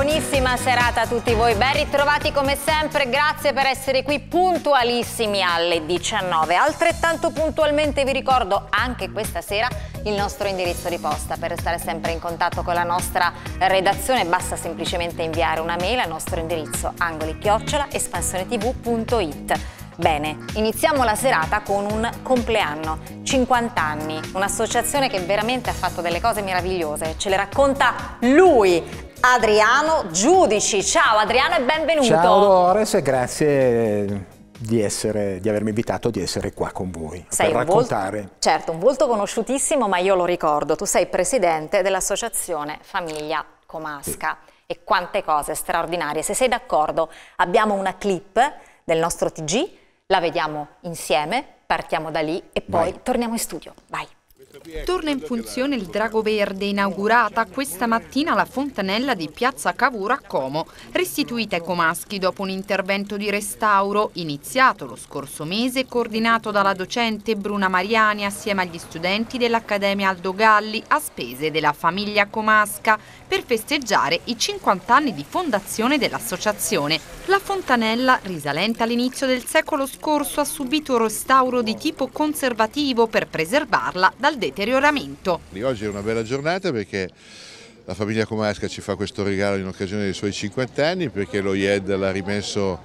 Buonissima serata a tutti voi, ben ritrovati come sempre, grazie per essere qui puntualissimi alle 19. Altrettanto puntualmente vi ricordo anche questa sera il nostro indirizzo di posta. Per restare sempre in contatto con la nostra redazione basta semplicemente inviare una mail al nostro indirizzo angoli Bene, iniziamo la serata con un compleanno, 50 anni, un'associazione che veramente ha fatto delle cose meravigliose, ce le racconta lui, Adriano Giudici. Ciao Adriano e benvenuto. Ciao Doris e grazie di, essere, di, avermi invitato di essere qua con voi sei per raccontare. Volto, certo, un volto conosciutissimo, ma io lo ricordo. Tu sei presidente dell'associazione Famiglia Comasca sì. e quante cose straordinarie. Se sei d'accordo, abbiamo una clip del nostro TG, la vediamo insieme, partiamo da lì e poi Vai. torniamo in studio. Vai. Torna in funzione il Drago Verde, inaugurata questa mattina la fontanella di Piazza Cavour a Como, restituita ai comaschi dopo un intervento di restauro iniziato lo scorso mese e coordinato dalla docente Bruna Mariani assieme agli studenti dell'Accademia Aldo Galli a spese della famiglia comasca per festeggiare i 50 anni di fondazione dell'associazione. La fontanella, risalente all'inizio del secolo scorso, ha subito un restauro di tipo conservativo per preservarla dal deterioramento. Oggi è una bella giornata perché la famiglia Comasca ci fa questo regalo in occasione dei suoi 50 anni perché lo IED l'ha rimesso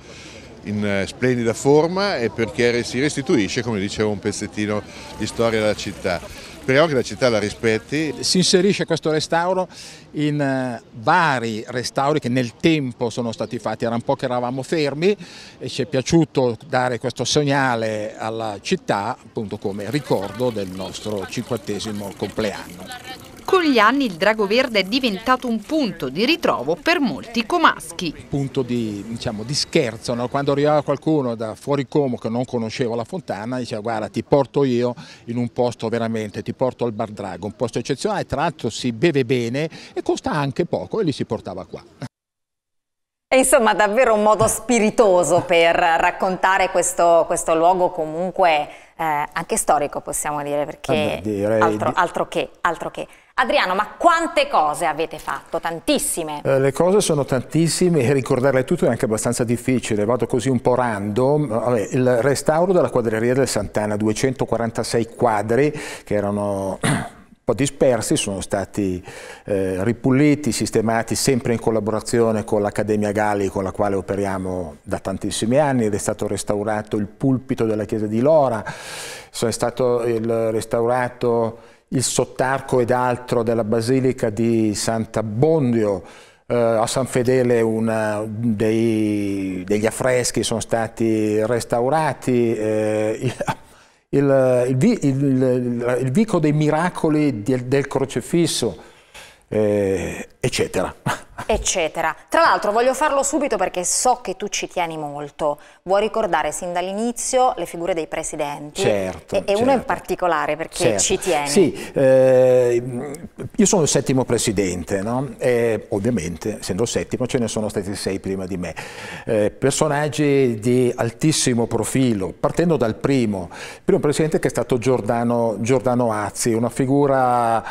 in eh, splendida forma e perché si restituisce, come dicevo, un pezzettino di storia della città. Speriamo che la città la rispetti. Si inserisce questo restauro in eh, vari restauri che nel tempo sono stati fatti, era un po' che eravamo fermi e ci è piaciuto dare questo segnale alla città appunto come ricordo del nostro cinquantesimo compleanno. Con gli anni il drago verde è diventato un punto di ritrovo per molti comaschi. Un punto di, diciamo, di scherzo, no? quando arrivava qualcuno da fuori Como che non conosceva la fontana, diceva guarda ti porto io in un posto veramente, ti porto al Bar Drago, un posto eccezionale, tra l'altro si beve bene e costa anche poco e li si portava qua. E insomma, davvero un modo spiritoso per raccontare questo, questo luogo comunque eh, anche storico, possiamo dire, perché Vabbè, direi... altro, altro che, altro che. Adriano, ma quante cose avete fatto? Tantissime. Eh, le cose sono tantissime e ricordarle tutte è anche abbastanza difficile. Vado così un po' random. Vabbè, il restauro della quadreria del Sant'Anna, 246 quadri che erano un po' dispersi, sono stati eh, ripuliti, sistemati sempre in collaborazione con l'Accademia Galli con la quale operiamo da tantissimi anni ed è stato restaurato il pulpito della chiesa di Lora, è stato restaurato il sottarco ed altro della Basilica di Sant'Abbondio, eh, a San Fedele una, dei, degli affreschi sono stati restaurati, eh, il, il, il, il, vico dei miracoli del, del crocifisso, eh, eccetera. Eccetera. Tra l'altro voglio farlo subito perché so che tu ci tieni molto. Vuoi ricordare sin dall'inizio le figure dei presidenti? Certo. E, certo. uno in certo. particolare perché certo. ci tieni. Sì, eh, io sono il settimo presidente, no? e, ovviamente essendo il settimo ce ne sono stati sei prima di me. Eh, personaggi di altissimo profilo, partendo dal primo. Il primo presidente che è stato Giordano, Giordano Azzi, una figura...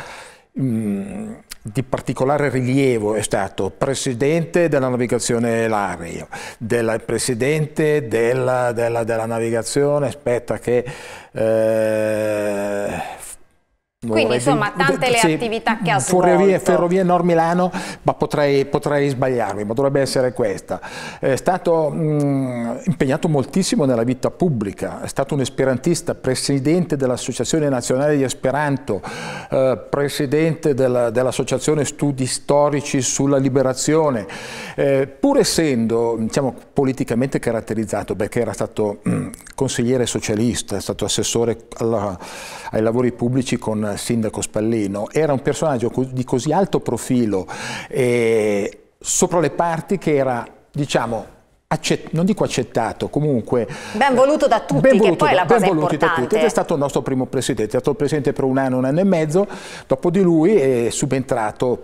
Mh, mm, di particolare rilievo è stato presidente della navigazione Lario, della, presidente della, della, della navigazione, aspetta che eh, Boh, Quindi insomma tante le sì, attività che ha svolto. Ferrovie, ferrovie Nord-Milano, ma potrei, potrei, sbagliarmi, ma dovrebbe essere questa. È stato mh, mm, impegnato moltissimo nella vita pubblica, è stato un esperantista, presidente dell'Associazione Nazionale di Esperanto, eh, presidente dell'Associazione Studi Storici sulla Liberazione, eh, pur essendo diciamo, politicamente caratterizzato perché era stato mh, mm, consigliere socialista, è stato assessore alla, ai lavori pubblici con sindaco Spallino, era un personaggio di così alto profilo eh, sopra le parti che era, diciamo, Accett non dico accettato, comunque ben eh, voluto da tutti, ben voluto, che poi è la cosa ben voluto da tutti. Ed è stato il nostro primo presidente, è stato presidente per un anno, un anno e mezzo, dopo di lui è subentrato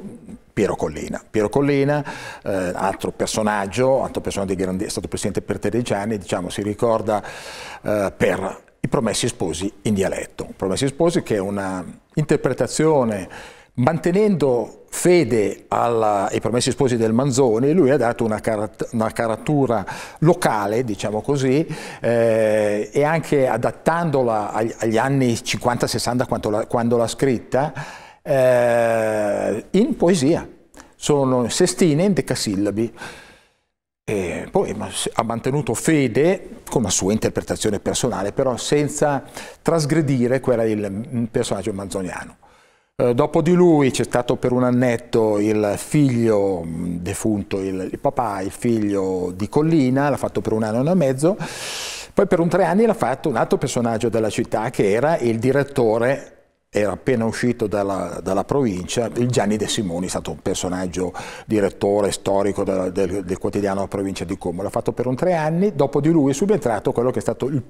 Piero Collina. Piero Collina, eh, altro personaggio, altro personaggio grande, è stato presidente per 13 anni, diciamo, si ricorda eh, per i Promessi Sposi in dialetto. Promessi Sposi che è una interpretazione mantenendo fede alla, ai Promessi Sposi del Manzoni, lui ha dato una, carat una carattura locale, diciamo così, eh, e anche adattandola agli, agli anni 50-60 quando l'ha scritta, eh, in poesia. Sono sestine in decasillabi. E poi ha mantenuto fede con la sua interpretazione personale, però senza trasgredire quella del mm, personaggio manzoniano. Eh, dopo di lui c'è stato per un annetto il figlio mm, defunto, il, il papà, il figlio di Collina, l'ha fatto per un anno e mezzo, poi per un tre anni l'ha fatto un altro personaggio della città che era il direttore era appena uscito dalla, dalla, provincia, il Gianni De Simoni è stato un personaggio direttore storico da, del, del, quotidiano provincia di Como, l'ha fatto per un tre anni, dopo di lui è subentrato quello che è stato il,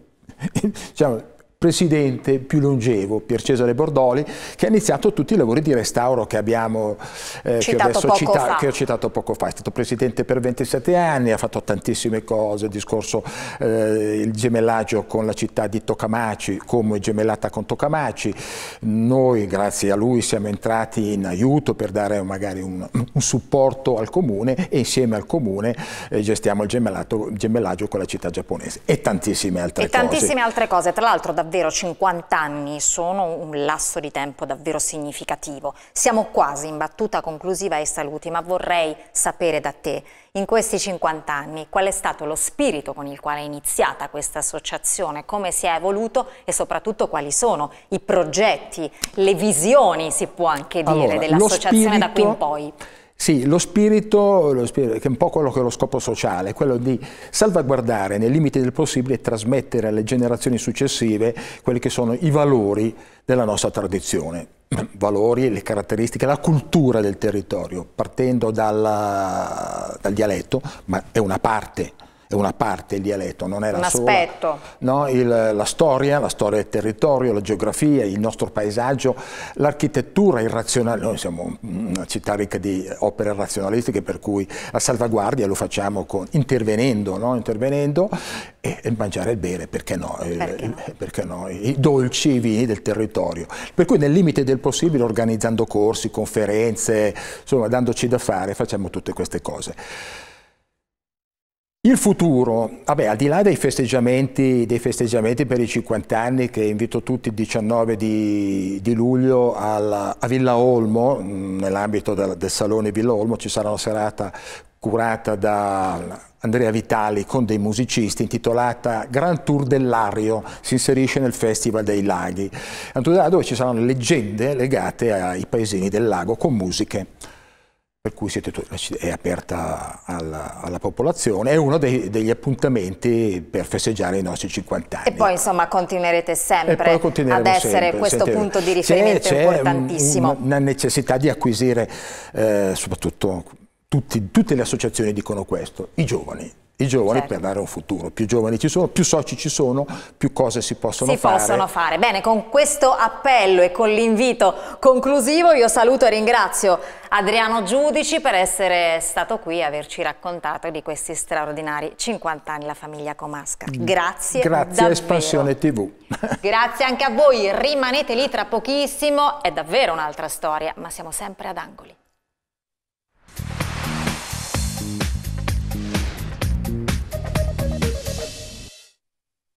il, diciamo, presidente più longevo, Pier Cesare Bordoli, che ha iniziato tutti i lavori di restauro che abbiamo eh, citato che, cita, che ho citato poco fa. È stato presidente per 27 anni, ha fatto tantissime cose, il discorso eh, il gemellaggio con la città di Tocamaci, come gemellata con Tocamaci. Noi, grazie a lui, siamo entrati in aiuto per dare magari un, un supporto al comune e insieme al comune eh, gestiamo il gemellaggio con la città giapponese e tantissime altre e tantissime cose. Altre cose. Tra l'altro davvero 50 anni sono un lasso di tempo davvero significativo. Siamo quasi in battuta conclusiva ai saluti, ma vorrei sapere da te, in questi 50 anni, qual è stato lo spirito con il quale è iniziata questa associazione, come si è evoluto e soprattutto quali sono i progetti, le visioni, si può anche dire, allora, dell'associazione spirito... da qui in poi? Sì, lo spirito, lo spirito, che è un po' quello che è lo scopo sociale, quello di salvaguardare nei limiti del possibile e trasmettere alle generazioni successive quelli che sono i valori della nostra tradizione, valori, le caratteristiche, la cultura del territorio, partendo dalla, dal dialetto, ma è una parte è una parte il dialetto, non è la sola. aspetto. No? Il, la storia, la storia del territorio, la geografia, il nostro paesaggio, l'architettura irrazionale, noi siamo una città ricca di opere razionalistiche per cui la salvaguardia lo facciamo con, intervenendo, no? intervenendo e, e mangiare il bere, perché no? Eh, perché, no? Eh, perché no? I dolci, i vini del territorio. Per cui nel limite del possibile organizzando corsi, conferenze, insomma dandoci da fare facciamo tutte queste cose. Il futuro, vabbè, al di là dei festeggiamenti, dei festeggiamenti, per i 50 anni che invito tutti il 19 di, di luglio alla, a Villa Olmo, mm, nell'ambito del, del, Salone Villa Olmo ci sarà una serata curata da Andrea Vitali con dei musicisti intitolata Gran Tour dell'Ario, si inserisce nel Festival dei Laghi, dove ci saranno leggende legate ai paesini del lago con musiche per cui è aperta alla, alla, popolazione, è uno dei, degli appuntamenti per festeggiare i nostri 50 anni. E poi insomma continuerete sempre ad essere sempre, questo sempre. punto di riferimento importantissimo. C'è una necessità di acquisire eh, soprattutto tutti, tutte le associazioni dicono questo, i giovani. I giovani certo. per dare un futuro, più giovani ci sono, più soci ci sono, più cose si possono si fare. Si possono fare. Bene, con questo appello e con l'invito conclusivo io saluto e ringrazio Adriano Giudici per essere stato qui e averci raccontato di questi straordinari 50 anni la famiglia Comasca. Mm. Grazie. Grazie a Espansione TV. Grazie anche a voi, rimanete lì tra pochissimo, è davvero un'altra storia, ma siamo sempre ad angoli.